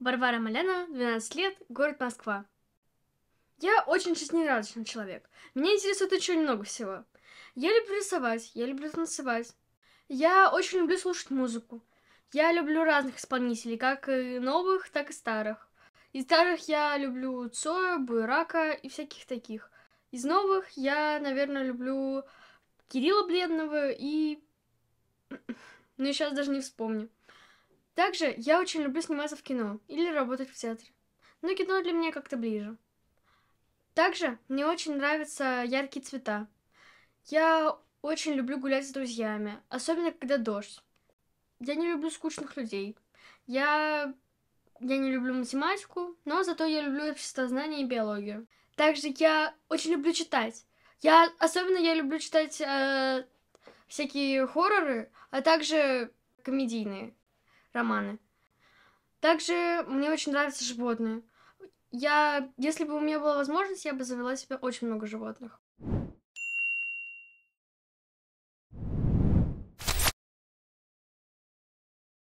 Варвара Маляна, 12 лет, город Москва. Я очень жизнерадочный человек. Меня интересует очень много всего. Я люблю рисовать, я люблю танцевать. Я очень люблю слушать музыку. Я люблю разных исполнителей, как и новых, так и старых. Из старых я люблю Цоя, Буерака и всяких таких. Из новых я, наверное, люблю Кирилла Бледного и... Ну, сейчас даже не вспомню. Также я очень люблю сниматься в кино или работать в театре. Но кино для меня как-то ближе. Также мне очень нравятся яркие цвета. Я очень люблю гулять с друзьями, особенно когда дождь. Я не люблю скучных людей. Я, я не люблю математику, но зато я люблю обществознание и биологию. Также я очень люблю читать. Я особенно я люблю читать э, всякие хорроры, а также комедийные романы. Также мне очень нравятся животные. Я, если бы у меня была возможность, я бы завела себе очень много животных.